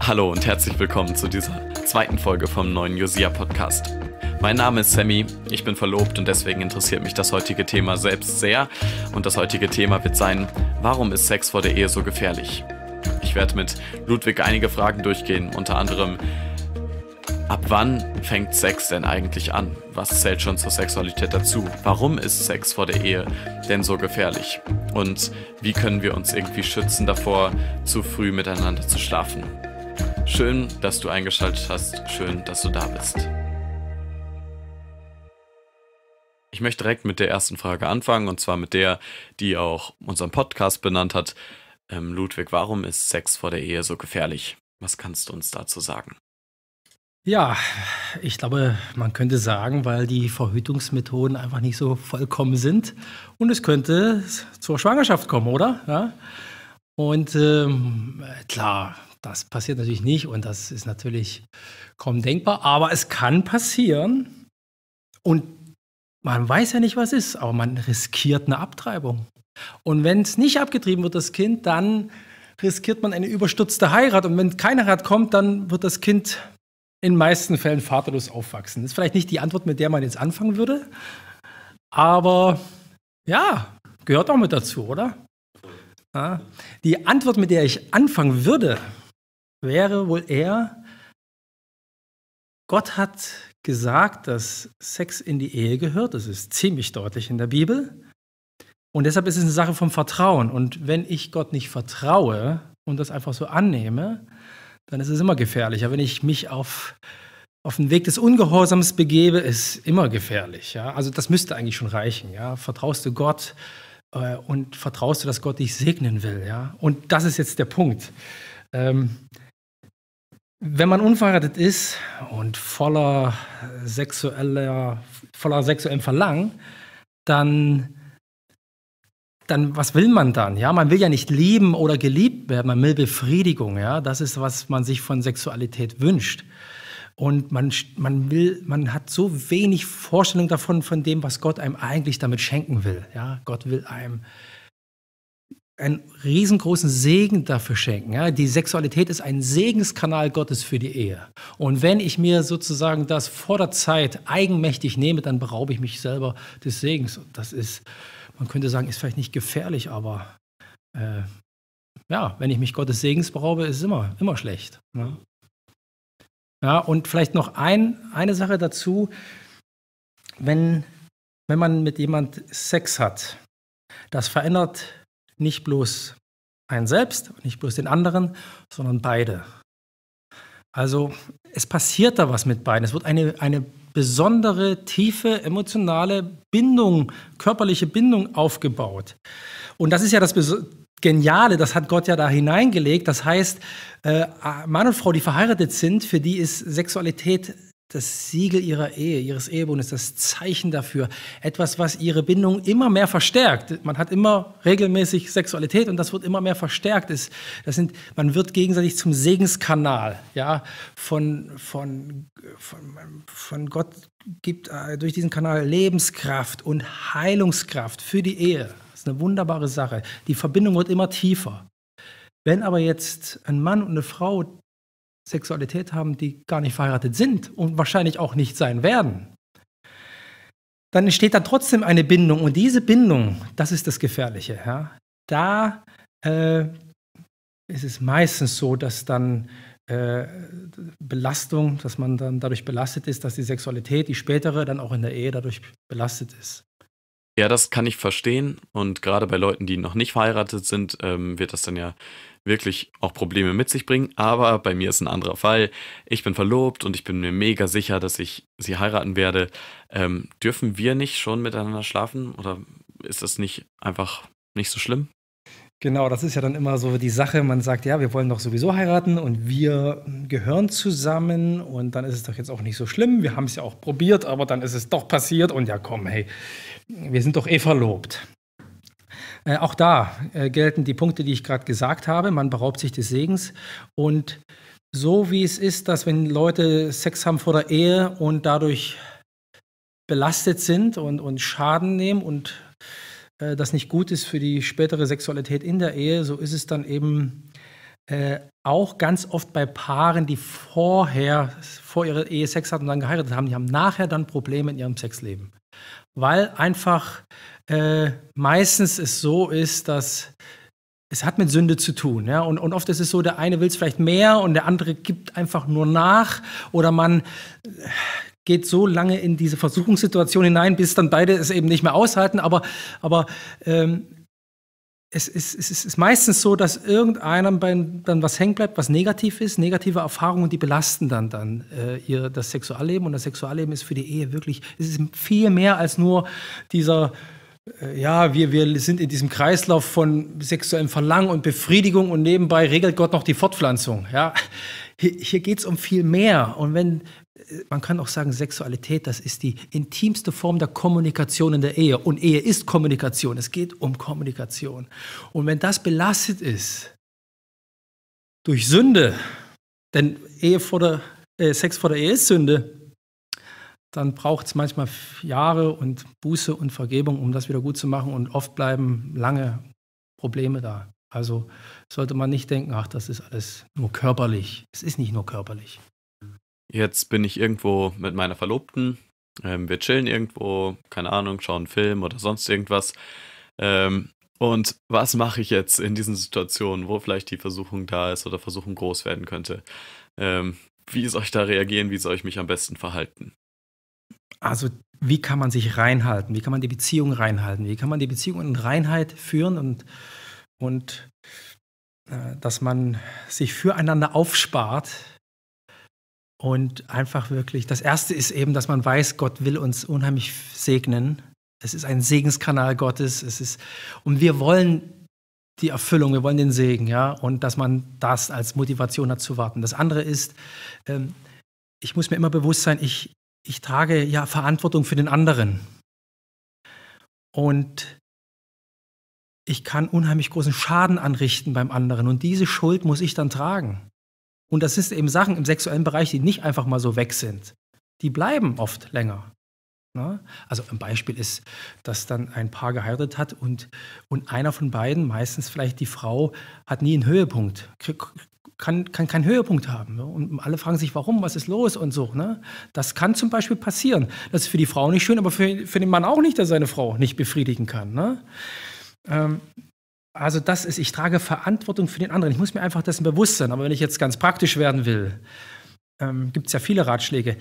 Hallo und herzlich willkommen zu dieser zweiten Folge vom neuen Josia Podcast. Mein Name ist Sammy, ich bin verlobt und deswegen interessiert mich das heutige Thema selbst sehr. Und das heutige Thema wird sein, warum ist Sex vor der Ehe so gefährlich? Ich werde mit Ludwig einige Fragen durchgehen, unter anderem, ab wann fängt Sex denn eigentlich an? Was zählt schon zur Sexualität dazu? Warum ist Sex vor der Ehe denn so gefährlich? Und wie können wir uns irgendwie schützen davor, zu früh miteinander zu schlafen? Schön, dass du eingeschaltet hast. Schön, dass du da bist. Ich möchte direkt mit der ersten Frage anfangen und zwar mit der, die auch unseren Podcast benannt hat. Ähm, Ludwig, warum ist Sex vor der Ehe so gefährlich? Was kannst du uns dazu sagen? Ja, ich glaube, man könnte sagen, weil die Verhütungsmethoden einfach nicht so vollkommen sind und es könnte zur Schwangerschaft kommen, oder? Ja? Und ähm, klar, das passiert natürlich nicht und das ist natürlich kaum denkbar, aber es kann passieren und man weiß ja nicht, was ist, aber man riskiert eine Abtreibung. Und wenn es nicht abgetrieben wird, das Kind, dann riskiert man eine überstürzte Heirat. Und wenn keine Heirat kommt, dann wird das Kind in meisten Fällen vaterlos aufwachsen. Das ist vielleicht nicht die Antwort, mit der man jetzt anfangen würde, aber ja, gehört auch mit dazu, oder? Die Antwort, mit der ich anfangen würde, wäre wohl eher, Gott hat gesagt, dass Sex in die Ehe gehört. Das ist ziemlich deutlich in der Bibel. Und deshalb ist es eine Sache vom Vertrauen. Und wenn ich Gott nicht vertraue und das einfach so annehme, dann ist es immer gefährlicher. wenn ich mich auf, auf den Weg des Ungehorsams begebe, ist immer gefährlich. Ja? Also das müsste eigentlich schon reichen. Ja? Vertraust du Gott äh, und vertraust du, dass Gott dich segnen will. Ja? Und das ist jetzt der Punkt. Ähm, wenn man unverheiratet ist und voller sexueller, voller sexuellem Verlangen, dann, dann was will man dann? Ja, man will ja nicht lieben oder geliebt werden, man will Befriedigung, ja. Das ist, was man sich von Sexualität wünscht. Und man, man will, man hat so wenig Vorstellung davon, von dem, was Gott einem eigentlich damit schenken will. Ja, Gott will einem einen riesengroßen Segen dafür schenken. Ja? Die Sexualität ist ein Segenskanal Gottes für die Ehe. Und wenn ich mir sozusagen das vor der Zeit eigenmächtig nehme, dann beraube ich mich selber des Segens. Und das ist, man könnte sagen, ist vielleicht nicht gefährlich, aber äh, ja, wenn ich mich Gottes Segens beraube, ist es immer, immer schlecht. Ne? Ja, und vielleicht noch ein, eine Sache dazu, wenn, wenn man mit jemand Sex hat, das verändert nicht bloß ein selbst, nicht bloß den anderen, sondern beide. Also es passiert da was mit beiden. Es wird eine, eine besondere, tiefe, emotionale Bindung, körperliche Bindung aufgebaut. Und das ist ja das Geniale, das hat Gott ja da hineingelegt. Das heißt, äh, Mann und Frau, die verheiratet sind, für die ist Sexualität das Siegel ihrer Ehe, ihres Ehebundes, das Zeichen dafür, etwas, was ihre Bindung immer mehr verstärkt. Man hat immer regelmäßig Sexualität und das wird immer mehr verstärkt. Das sind, man wird gegenseitig zum Segenskanal, ja, von, von, von, von Gott gibt äh, durch diesen Kanal Lebenskraft und Heilungskraft für die Ehe. Das ist eine wunderbare Sache. Die Verbindung wird immer tiefer. Wenn aber jetzt ein Mann und eine Frau Sexualität haben, die gar nicht verheiratet sind und wahrscheinlich auch nicht sein werden, dann entsteht da trotzdem eine Bindung. Und diese Bindung, das ist das Gefährliche. Ja? Da äh, ist es meistens so, dass dann äh, Belastung, dass man dann dadurch belastet ist, dass die Sexualität, die spätere, dann auch in der Ehe dadurch belastet ist. Ja, das kann ich verstehen. Und gerade bei Leuten, die noch nicht verheiratet sind, ähm, wird das dann ja wirklich auch Probleme mit sich bringen. Aber bei mir ist ein anderer Fall. Ich bin verlobt und ich bin mir mega sicher, dass ich sie heiraten werde. Ähm, dürfen wir nicht schon miteinander schlafen oder ist das nicht einfach nicht so schlimm? Genau, das ist ja dann immer so die Sache. Man sagt, ja, wir wollen doch sowieso heiraten und wir gehören zusammen und dann ist es doch jetzt auch nicht so schlimm. Wir haben es ja auch probiert, aber dann ist es doch passiert und ja, komm, hey, wir sind doch eh verlobt. Äh, auch da äh, gelten die Punkte, die ich gerade gesagt habe. Man beraubt sich des Segens. Und so wie es ist, dass wenn Leute Sex haben vor der Ehe und dadurch belastet sind und, und Schaden nehmen und äh, das nicht gut ist für die spätere Sexualität in der Ehe, so ist es dann eben äh, auch ganz oft bei Paaren, die vorher, vor ihrer Ehe Sex hatten und dann geheiratet haben, die haben nachher dann Probleme in ihrem Sexleben. Weil einfach äh, meistens es so ist, dass es hat mit Sünde zu tun. Ja? Und, und oft ist es so, der eine will es vielleicht mehr und der andere gibt einfach nur nach oder man äh, geht so lange in diese Versuchungssituation hinein, bis dann beide es eben nicht mehr aushalten. Aber, aber ähm, es, ist, es, ist, es, ist meistens so, dass irgendeinem dann was hängen bleibt, was negativ ist, negative Erfahrungen, die belasten dann, dann äh, ihr, das Sexualleben. Und das Sexualleben ist für die Ehe wirklich, es ist viel mehr als nur dieser äh, ja, wir, wir sind in diesem Kreislauf von sexuellem Verlangen und Befriedigung und nebenbei regelt Gott noch die Fortpflanzung. Ja? Hier, geht es um viel mehr. Und wenn, äh, man kann auch sagen, Sexualität, das ist die intimste Form der Kommunikation in der Ehe. Und Ehe ist Kommunikation. Es geht um Kommunikation. Und wenn das belastet ist durch Sünde, denn Ehe vor der, äh, Sex vor der Ehe ist Sünde, dann braucht es manchmal Jahre und Buße und Vergebung, um das wieder gut zu machen. Und oft bleiben lange Probleme da. Also sollte man nicht denken, ach, das ist alles nur körperlich. Es ist nicht nur körperlich. Jetzt bin ich irgendwo mit meiner Verlobten. Ähm, wir chillen irgendwo, keine Ahnung, schauen einen Film oder sonst irgendwas. Ähm, und was mache ich jetzt in diesen Situationen, wo vielleicht die Versuchung da ist oder Versuchung groß werden könnte? Ähm, wie soll ich da reagieren? Wie soll ich mich am besten verhalten? Also wie kann man sich reinhalten? Wie kann man die Beziehung reinhalten? Wie kann man die Beziehung in Reinheit führen und, und äh, dass man sich füreinander aufspart? Und einfach wirklich, das Erste ist eben, dass man weiß, Gott will uns unheimlich segnen. Es ist ein Segenskanal Gottes. Es ist, und wir wollen die Erfüllung, wir wollen den Segen, ja. Und dass man das als Motivation hat zu warten. Das andere ist, ähm, ich muss mir immer bewusst sein, ich, ich trage ja Verantwortung für den anderen. Und ich kann unheimlich großen Schaden anrichten beim anderen. Und diese Schuld muss ich dann tragen. Und das sind eben Sachen im sexuellen Bereich, die nicht einfach mal so weg sind. Die bleiben oft länger. Ne? Also ein Beispiel ist, dass dann ein Paar geheiratet hat und, und einer von beiden, meistens vielleicht die Frau, hat nie einen Höhepunkt, kann, kann keinen Höhepunkt haben. Ne? Und alle fragen sich, warum, was ist los und so. Ne? Das kann zum Beispiel passieren. Das ist für die Frau nicht schön, aber für, für den Mann auch nicht, dass seine Frau nicht befriedigen kann. Ne? Ähm, also das ist, ich trage Verantwortung für den anderen. Ich muss mir einfach dessen bewusst sein. Aber wenn ich jetzt ganz praktisch werden will, ähm, gibt es ja viele Ratschläge.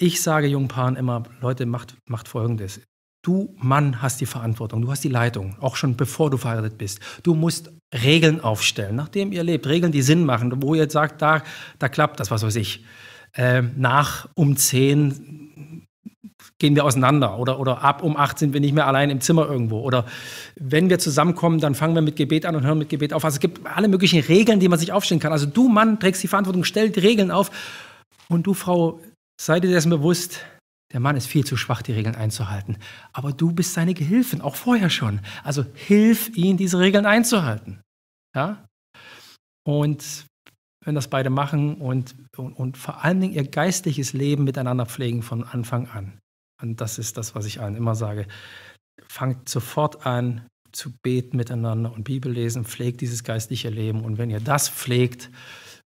Ich sage jungen Paaren immer, Leute, macht, macht Folgendes. Du Mann hast die Verantwortung, du hast die Leitung, auch schon bevor du verheiratet bist. Du musst Regeln aufstellen, nachdem ihr lebt. Regeln, die Sinn machen, wo ihr jetzt sagt, da, da klappt das, was weiß ich. Äh, nach um 10 gehen wir auseinander oder, oder ab um 8 sind wir nicht mehr allein im Zimmer irgendwo. Oder wenn wir zusammenkommen, dann fangen wir mit Gebet an und hören mit Gebet auf. Also es gibt alle möglichen Regeln, die man sich aufstellen kann. Also du Mann trägst die Verantwortung, stell die Regeln auf. Und du Frau, seid dir dessen bewusst, der Mann ist viel zu schwach, die Regeln einzuhalten. Aber du bist seine Gehilfin, auch vorher schon. Also hilf ihm, diese Regeln einzuhalten. Ja? Und wenn das beide machen und, und, und vor allen Dingen ihr geistliches Leben miteinander pflegen von Anfang an. Und das ist das, was ich allen immer sage. Fangt sofort an zu beten miteinander und Bibel lesen, pflegt dieses geistliche Leben. Und wenn ihr das pflegt,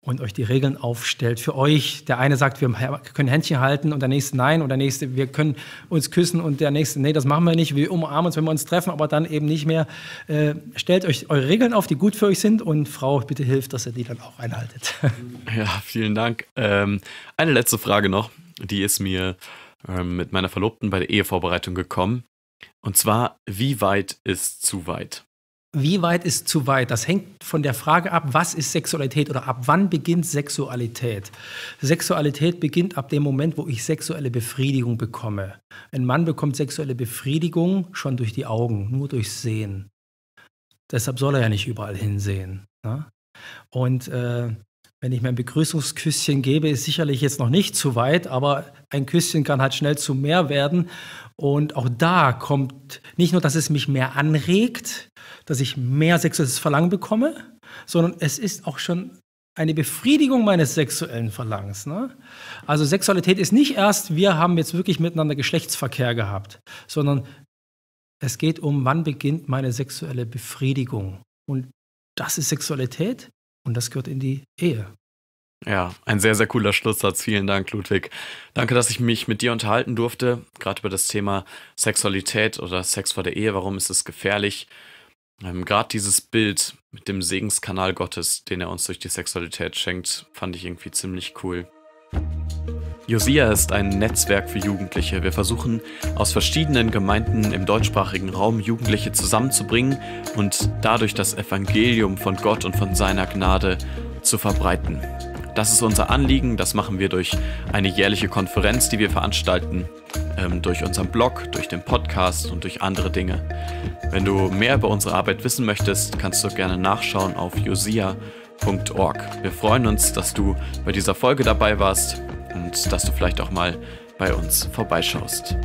und euch die Regeln aufstellt für euch. Der eine sagt, wir können Händchen halten und der nächste nein und der nächste, wir können uns küssen und der nächste, nee, das machen wir nicht, wir umarmen uns, wenn wir uns treffen, aber dann eben nicht mehr. Äh, stellt euch eure Regeln auf, die gut für euch sind und Frau, bitte hilft, dass ihr die dann auch einhaltet. Ja, vielen Dank. Ähm, eine letzte Frage noch, die ist mir ähm, mit meiner Verlobten bei der Ehevorbereitung gekommen. Und zwar, wie weit ist zu weit? wie weit ist zu weit? Das hängt von der Frage ab, was ist Sexualität oder ab wann beginnt Sexualität? Sexualität beginnt ab dem Moment, wo ich sexuelle Befriedigung bekomme. Ein Mann bekommt sexuelle Befriedigung schon durch die Augen, nur durchs Sehen. Deshalb soll er ja nicht überall hinsehen. Ne? Und äh, wenn ich mein Begrüßungsküsschen gebe, ist sicherlich jetzt noch nicht zu weit, aber ein Küsschen kann halt schnell zu mehr werden. Und auch da kommt nicht nur, dass es mich mehr anregt, dass ich mehr sexuelles Verlangen bekomme, sondern es ist auch schon eine Befriedigung meines sexuellen Verlangens. Ne? Also Sexualität ist nicht erst, wir haben jetzt wirklich miteinander Geschlechtsverkehr gehabt, sondern es geht um, wann beginnt meine sexuelle Befriedigung. Und das ist Sexualität und das gehört in die Ehe. Ja, ein sehr, sehr cooler Schlusssatz. Vielen Dank, Ludwig. Danke, dass ich mich mit dir unterhalten durfte, gerade über das Thema Sexualität oder Sex vor der Ehe. Warum ist es gefährlich? Ähm, Gerade dieses Bild mit dem Segenskanal Gottes, den er uns durch die Sexualität schenkt, fand ich irgendwie ziemlich cool. Josia ist ein Netzwerk für Jugendliche. Wir versuchen aus verschiedenen Gemeinden im deutschsprachigen Raum Jugendliche zusammenzubringen und dadurch das Evangelium von Gott und von seiner Gnade zu verbreiten. Das ist unser Anliegen. Das machen wir durch eine jährliche Konferenz, die wir veranstalten, ähm, durch unseren Blog, durch den Podcast und durch andere Dinge. Wenn du mehr über unsere Arbeit wissen möchtest, kannst du gerne nachschauen auf josia.org. Wir freuen uns, dass du bei dieser Folge dabei warst und dass du vielleicht auch mal bei uns vorbeischaust.